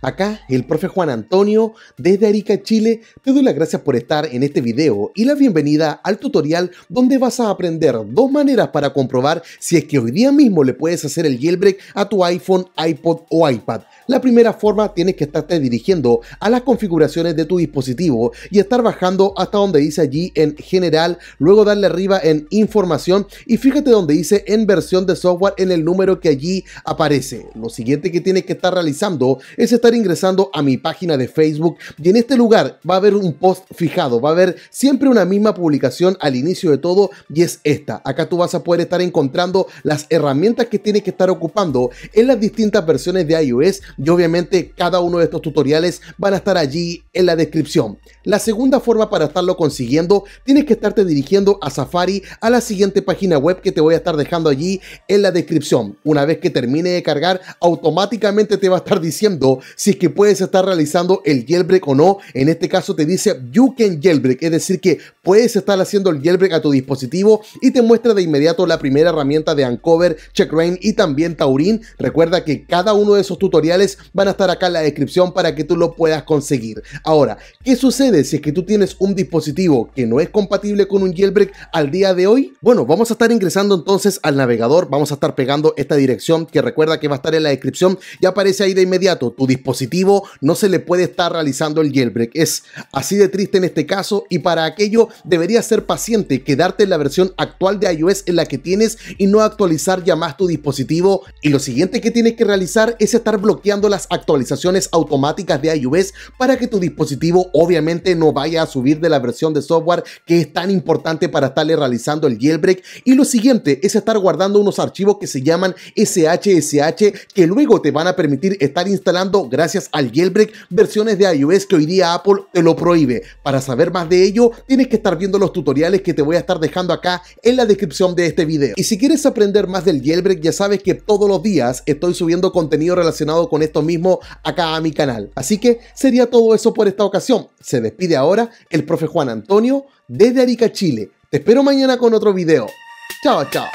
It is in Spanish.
Acá el profe Juan Antonio desde Arica, Chile, te doy las gracias por estar en este video y la bienvenida al tutorial donde vas a aprender dos maneras para comprobar si es que hoy día mismo le puedes hacer el jailbreak a tu iPhone, iPod o iPad. La primera forma tienes que estarte dirigiendo a las configuraciones de tu dispositivo y estar bajando hasta donde dice allí en general, luego darle arriba en información y fíjate donde dice en versión de software en el número que allí aparece. Lo siguiente que tienes que estar realizando es estar ingresando a mi página de Facebook y en este lugar va a haber un post fijado, va a haber siempre una misma publicación al inicio de todo y es esta. Acá tú vas a poder estar encontrando las herramientas que tienes que estar ocupando en las distintas versiones de iOS y obviamente cada uno de estos tutoriales van a estar allí en la descripción. La segunda forma para estarlo consiguiendo tienes que estarte dirigiendo a Safari a la siguiente página web que te voy a estar dejando allí en la descripción. Una vez que termine de cargar automáticamente te va a estar diciendo si es que puedes estar realizando el jailbreak o no. En este caso te dice you can jailbreak, es decir que puedes estar haciendo el jailbreak a tu dispositivo y te muestra de inmediato la primera herramienta de Uncover, CheckRain y también Taurin. Recuerda que cada uno de esos tutoriales van a estar acá en la descripción para que tú lo puedas conseguir. Ahora, ¿qué sucede si es que tú tienes un dispositivo que no es compatible con un jailbreak al día de hoy? Bueno, vamos a estar ingresando entonces al navegador, vamos a estar pegando esta dirección que recuerda que va a estar en la descripción y aparece ahí de inmediato tu dispositivo dispositivo no se le puede estar realizando el jailbreak. Es así de triste en este caso y para aquello deberías ser paciente quedarte en la versión actual de iOS en la que tienes y no actualizar ya más tu dispositivo. Y lo siguiente que tienes que realizar es estar bloqueando las actualizaciones automáticas de iOS para que tu dispositivo obviamente no vaya a subir de la versión de software que es tan importante para estarle realizando el jailbreak. Y lo siguiente es estar guardando unos archivos que se llaman SHSH que luego te van a permitir estar instalando gracias al jailbreak versiones de iOS que hoy día Apple te lo prohíbe. Para saber más de ello, tienes que estar viendo los tutoriales que te voy a estar dejando acá en la descripción de este video. Y si quieres aprender más del jailbreak, ya sabes que todos los días estoy subiendo contenido relacionado con esto mismo acá a mi canal. Así que sería todo eso por esta ocasión. Se despide ahora el profe Juan Antonio desde Arica, Chile. Te espero mañana con otro video. Chao, chao.